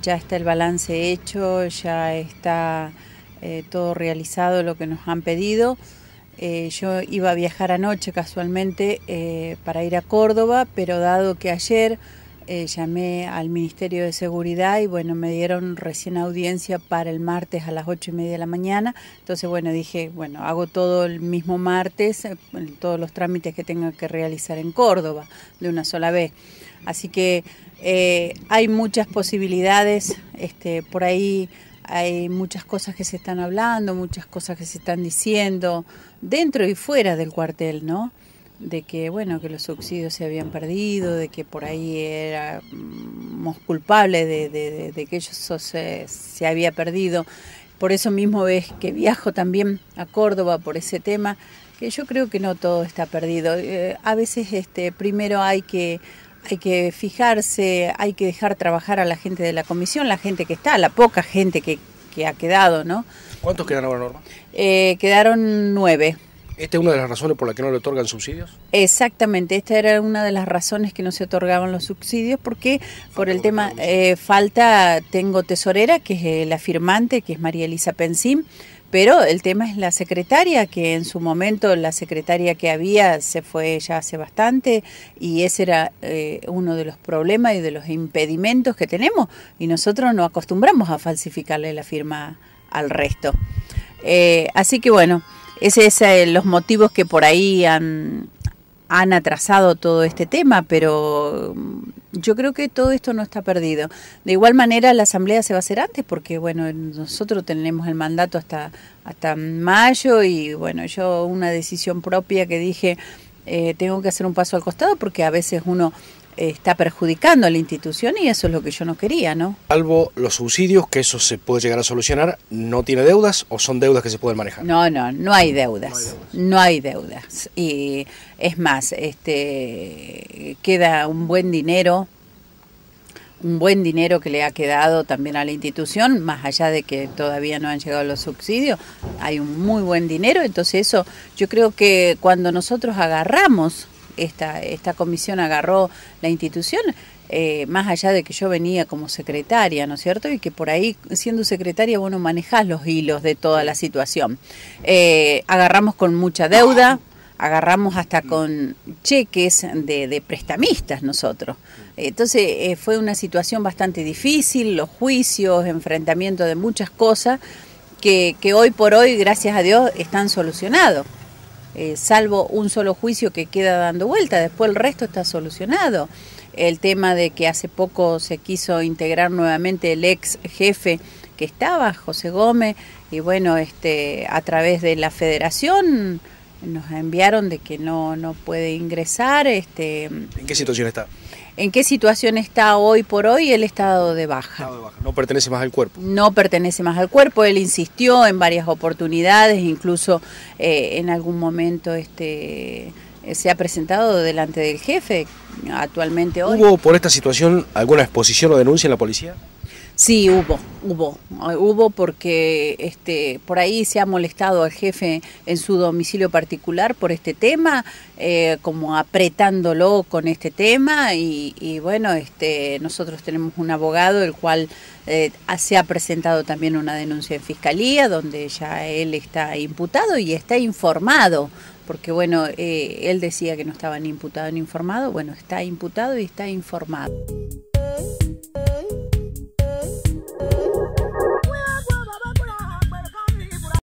ya está el balance hecho, ya está eh, todo realizado lo que nos han pedido. Eh, yo iba a viajar anoche casualmente eh, para ir a Córdoba, pero dado que ayer eh, llamé al Ministerio de Seguridad y bueno, me dieron recién audiencia para el martes a las ocho y media de la mañana. Entonces, bueno, dije, bueno, hago todo el mismo martes, eh, todos los trámites que tenga que realizar en Córdoba de una sola vez. Así que eh, hay muchas posibilidades, este, por ahí hay muchas cosas que se están hablando, muchas cosas que se están diciendo, dentro y fuera del cuartel, ¿no? de que bueno que los subsidios se habían perdido, de que por ahí éramos culpables de, de, que eso se, se había perdido. Por eso mismo es que viajo también a Córdoba por ese tema, que yo creo que no todo está perdido. Eh, a veces este, primero hay que, hay que fijarse, hay que dejar trabajar a la gente de la comisión, la gente que está, la poca gente que, ha quedado, ¿no? ¿Cuántos quedaron ahora, Norma? Eh, quedaron nueve. ¿Esta es una de las razones por la que no le otorgan subsidios? Exactamente, esta era una de las razones que no se otorgaban los subsidios porque por el tema eh, falta, tengo tesorera, que es la firmante, que es María Elisa Pensín, pero el tema es la secretaria, que en su momento la secretaria que había se fue ya hace bastante y ese era eh, uno de los problemas y de los impedimentos que tenemos y nosotros no acostumbramos a falsificarle la firma al resto. Eh, así que bueno. Ese es eh, los motivos que por ahí han, han atrasado todo este tema, pero mm, yo creo que todo esto no está perdido. De igual manera, la asamblea se va a hacer antes porque, bueno, nosotros tenemos el mandato hasta, hasta mayo y, bueno, yo una decisión propia que dije, eh, tengo que hacer un paso al costado porque a veces uno está perjudicando a la institución y eso es lo que yo no quería, ¿no? Salvo los subsidios, que eso se puede llegar a solucionar, ¿no tiene deudas o son deudas que se pueden manejar? No, no, no hay deudas, no hay deudas. Y es más, este, queda un buen dinero, un buen dinero que le ha quedado también a la institución, más allá de que todavía no han llegado los subsidios, hay un muy buen dinero, entonces eso yo creo que cuando nosotros agarramos esta, comisión agarró la institución, eh, más allá de que yo venía como secretaria, ¿no es cierto? Y que por ahí, siendo secretaria, bueno, manejás los hilos de toda la situación. Eh, agarramos con mucha deuda, agarramos hasta con cheques de, prestamistas nosotros. Entonces eh, fue una situación bastante difícil, los juicios, enfrentamiento de muchas cosas que hoy por hoy, gracias a Dios, están solucionados. Eh, salvo un solo juicio que queda dando vuelta, después el resto está solucionado. El tema de que hace poco se quiso integrar nuevamente el ex jefe que estaba, José Gómez, y bueno, este, a través de la federación nos enviaron de que no, no puede ingresar. Este, ¿En qué situación está? ¿En qué situación está hoy por hoy el estado de baja? No pertenece más al cuerpo. No pertenece más al cuerpo. Él insistió en varias oportunidades, incluso eh, en algún momento este, se ha presentado delante del jefe actualmente hoy. ¿Hubo por esta situación alguna exposición o denuncia en la policía? Sí, hubo, hubo, eh, hubo porque este, por ahí se ha molestado al jefe en su domicilio particular por este tema, eh, como apretándolo con este tema y, bueno, este, nosotros tenemos un abogado el cual eh, se ha presentado también una denuncia en fiscalía donde ya él está imputado y está informado porque bueno, él decía que no estaba ni imputado ni informado, bueno, está imputado y está informado.